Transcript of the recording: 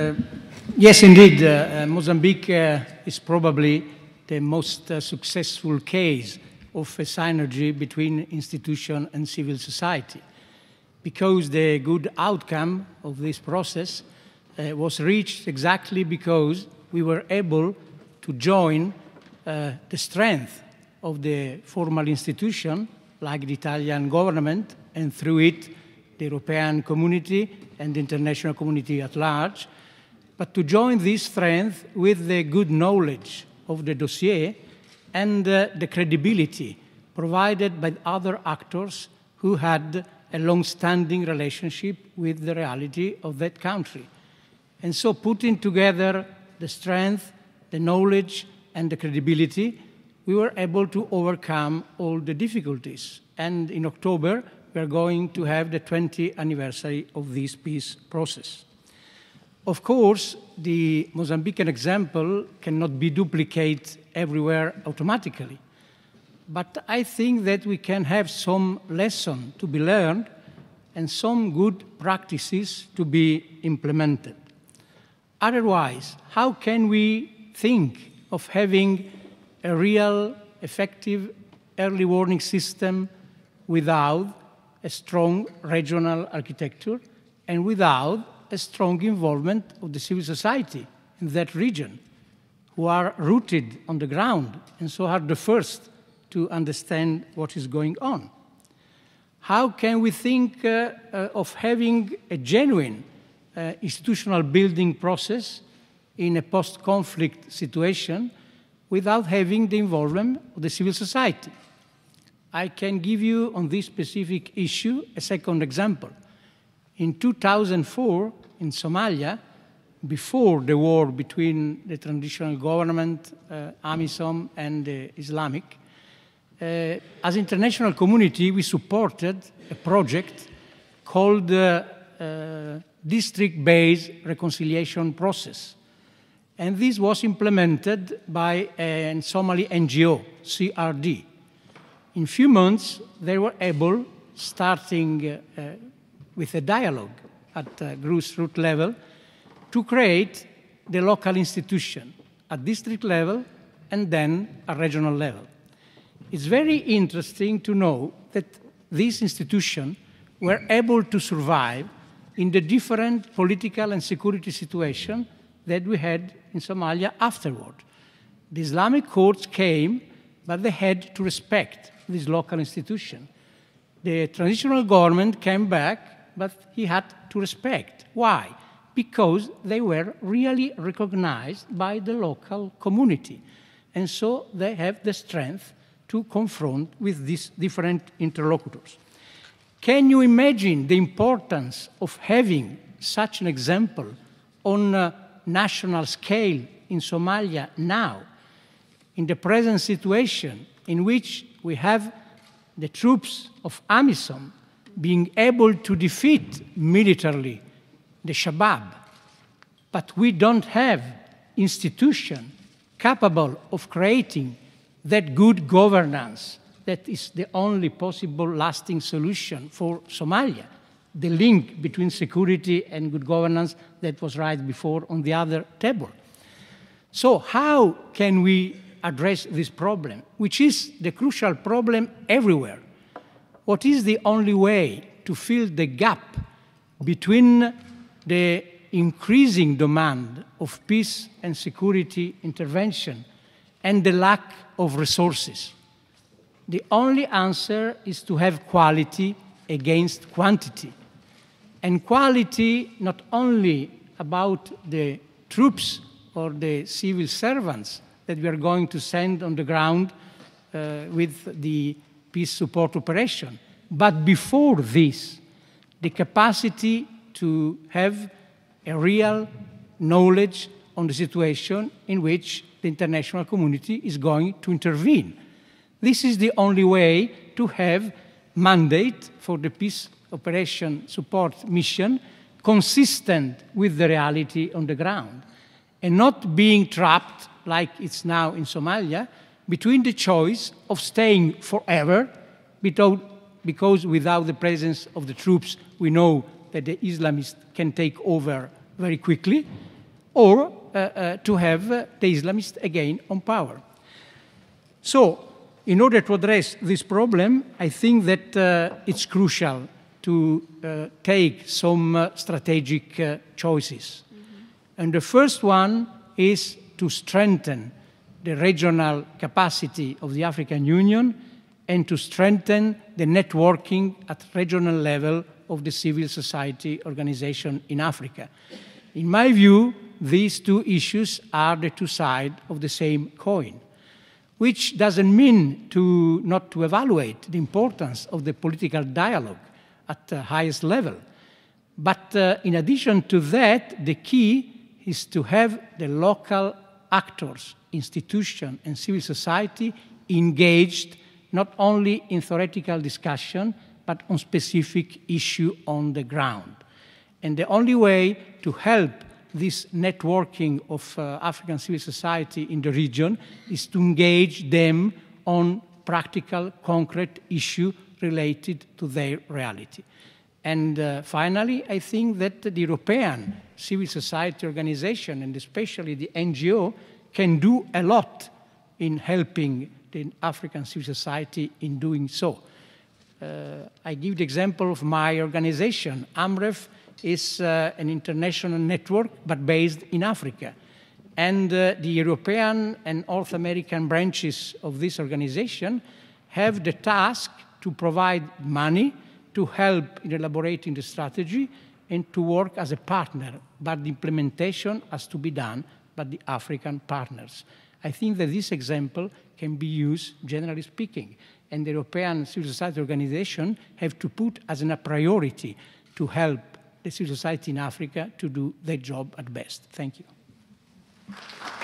Uh, yes, indeed. Uh, uh, Mozambique uh, is probably the most uh, successful case of a synergy between institution and civil society because the good outcome of this process uh, was reached exactly because we were able to join the strength of the formal institution like the Italian government and through it the European community and the international community at large but to join this strength with the good knowledge of the dossier and uh, the credibility provided by other actors who had a long-standing relationship with the reality of that country. And so putting together the strength, the knowledge, and the credibility, we were able to overcome all the difficulties. And in October, we are going to have the 20th anniversary of this peace process. Of course, the Mozambican example cannot be duplicated everywhere automatically. But I think that we can have some lesson to be learned and some good practices to be implemented. Otherwise, how can we think of having a real, effective early warning system without a strong regional architecture and without a strong involvement of the civil society in that region, who are rooted on the ground and so are the first to understand what is going on. How can we think uh, uh, of having a genuine uh, institutional building process in a post conflict situation without having the involvement of the civil society? I can give you on this specific issue a second example. In 2004, in Somalia, before the war between the transitional government, uh, AMISOM, and the Islamic, uh, as international community, we supported a project called uh, uh, district-based reconciliation process. And this was implemented by a Somali NGO, CRD. In few months, they were able, starting uh, uh, with a dialogue at uh, grassroots level to create the local institution at district level and then at regional level. It's very interesting to know that these institutions were able to survive in the different political and security situation that we had in Somalia afterward. The Islamic courts came, but they had to respect this local institution. The transitional government came back but he had to respect. Why? Because they were really recognized by the local community. And so they have the strength to confront with these different interlocutors. Can you imagine the importance of having such an example on a national scale in Somalia now, in the present situation in which we have the troops of AMISOM being able to defeat militarily the Shabab. But we don't have institution capable of creating that good governance that is the only possible lasting solution for Somalia. The link between security and good governance that was right before on the other table. So, how can we address this problem, which is the crucial problem everywhere? what is the only way to fill the gap between the increasing demand of peace and security intervention and the lack of resources. The only answer is to have quality against quantity. And quality not only about the troops or the civil servants that we are going to send on the ground uh, with the peace support operation. But before this, the capacity to have a real knowledge on the situation in which the international community is going to intervene. This is the only way to have mandate for the peace operation support mission consistent with the reality on the ground and not being trapped like it's now in Somalia between the choice of staying forever without, because without the presence of the troops, we know that the Islamists can take over very quickly, or uh, uh, to have uh, the Islamists again on power. So, in order to address this problem, I think that uh, it's crucial to uh, take some uh, strategic choices. Mm -hmm. And the first one is to strengthen the regional capacity of the African Union and to strengthen the networking at regional level of the civil society organization in Africa. In my view, these two issues are the two sides of the same coin, which doesn't mean to not to evaluate the importance of the political dialogue at the highest level. But uh, in addition to that, the key is to have the local actors, institutions, and civil society engaged not only in theoretical discussion, but on specific issue on the ground. And the only way to help this networking of uh, African civil society in the region is to engage them on practical, concrete issue related to their reality. And uh, finally, I think that the European civil society organization, and especially the NGO, can do a lot in helping the African civil society in doing so. Uh, I give the example of my organization. AMREF is uh, an international network but based in Africa. And uh, the European and North American branches of this organization have the task to provide money to help in elaborating the strategy and to work as a partner, but the implementation has to be done by the African partners. I think that this example can be used, generally speaking, and the European civil society organization have to put as a priority to help the civil society in Africa to do their job at best. Thank you.